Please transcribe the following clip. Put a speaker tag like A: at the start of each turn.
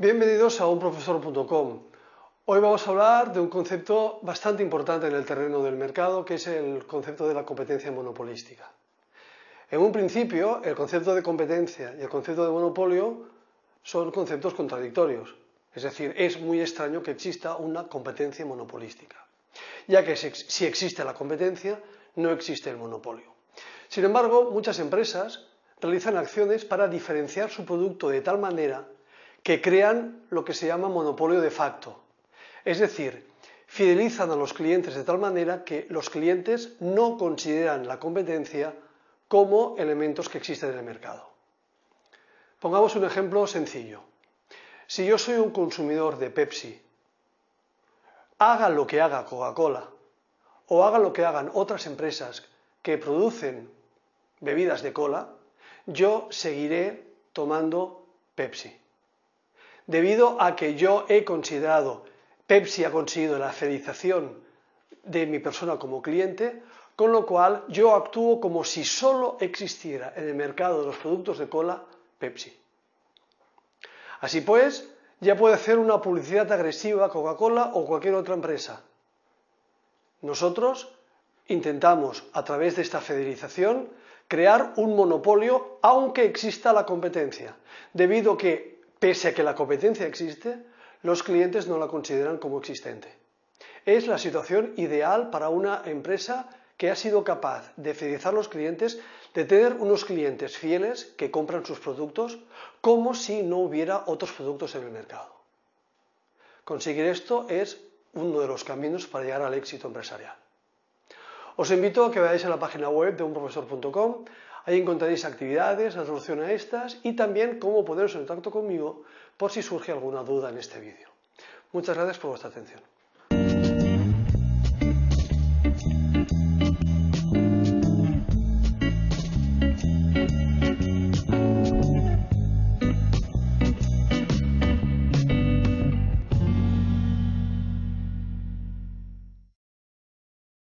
A: Bienvenidos a unprofesor.com. Hoy vamos a hablar de un concepto bastante importante en el terreno del mercado, que es el concepto de la competencia monopolística. En un principio, el concepto de competencia y el concepto de monopolio son conceptos contradictorios. Es decir, es muy extraño que exista una competencia monopolística, ya que si existe la competencia, no existe el monopolio. Sin embargo, muchas empresas realizan acciones para diferenciar su producto de tal manera que crean lo que se llama monopolio de facto. Es decir, fidelizan a los clientes de tal manera que los clientes no consideran la competencia como elementos que existen en el mercado. Pongamos un ejemplo sencillo. Si yo soy un consumidor de Pepsi, haga lo que haga Coca-Cola o haga lo que hagan otras empresas que producen bebidas de cola, yo seguiré tomando Pepsi debido a que yo he considerado, Pepsi ha conseguido la federización de mi persona como cliente, con lo cual yo actúo como si solo existiera en el mercado de los productos de cola Pepsi. Así pues, ya puede hacer una publicidad agresiva Coca-Cola o cualquier otra empresa. Nosotros intentamos, a través de esta federalización, crear un monopolio aunque exista la competencia, debido a que pese a que la competencia existe, los clientes no la consideran como existente. Es la situación ideal para una empresa que ha sido capaz de fidelizar a los clientes, de tener unos clientes fieles que compran sus productos, como si no hubiera otros productos en el mercado. Conseguir esto es uno de los caminos para llegar al éxito empresarial. Os invito a que veáis en la página web de unprofesor.com Ahí encontraréis actividades, la solución a estas y también cómo poneros en contacto conmigo por si surge alguna duda en este vídeo. Muchas gracias por vuestra atención.